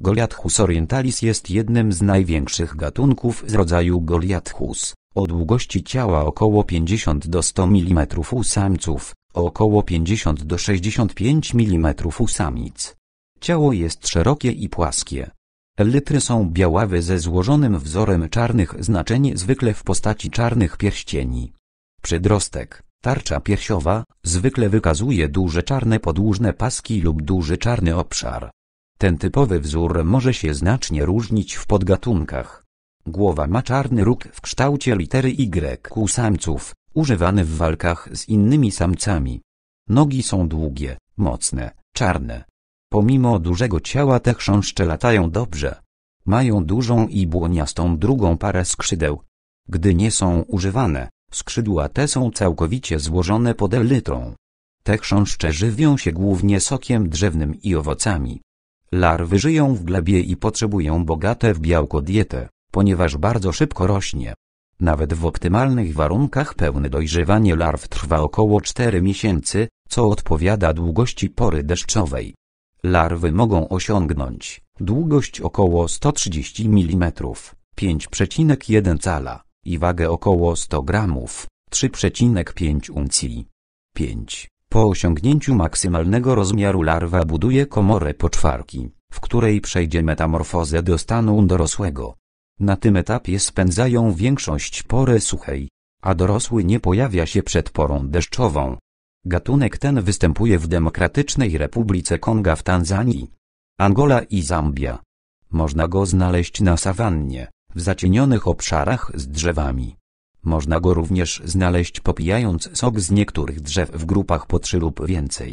Goliathus orientalis jest jednym z największych gatunków z rodzaju Goliathus, o długości ciała około 50 do 100 mm u samców, około 50 do 65 mm u samic. Ciało jest szerokie i płaskie. Elytry są białawe ze złożonym wzorem czarnych znaczeń zwykle w postaci czarnych pierścieni. Przydrostek, tarcza piersiowa, zwykle wykazuje duże czarne podłużne paski lub duży czarny obszar. Ten typowy wzór może się znacznie różnić w podgatunkach. Głowa ma czarny róg w kształcie litery Y u samców, używany w walkach z innymi samcami. Nogi są długie, mocne, czarne. Pomimo dużego ciała te chrząszcze latają dobrze. Mają dużą i błoniastą drugą parę skrzydeł. Gdy nie są używane, skrzydła te są całkowicie złożone pod elytrą. Te chrząszcze żywią się głównie sokiem drzewnym i owocami. Larwy żyją w glebie i potrzebują bogate w białko dietę, ponieważ bardzo szybko rośnie. Nawet w optymalnych warunkach pełne dojrzewanie larw trwa około 4 miesięcy, co odpowiada długości pory deszczowej. Larwy mogą osiągnąć długość około 130 mm, 5,1 cala i wagę około 100 gramów, 3,5 uncji. 5. Po osiągnięciu maksymalnego rozmiaru larwa buduje komorę poczwarki, w której przejdzie metamorfozę do stanu dorosłego. Na tym etapie spędzają większość pory suchej, a dorosły nie pojawia się przed porą deszczową. Gatunek ten występuje w Demokratycznej Republice Konga w Tanzanii, Angola i Zambia. Można go znaleźć na sawannie, w zacienionych obszarach z drzewami. Można go również znaleźć popijając sok z niektórych drzew w grupach po trzy lub więcej.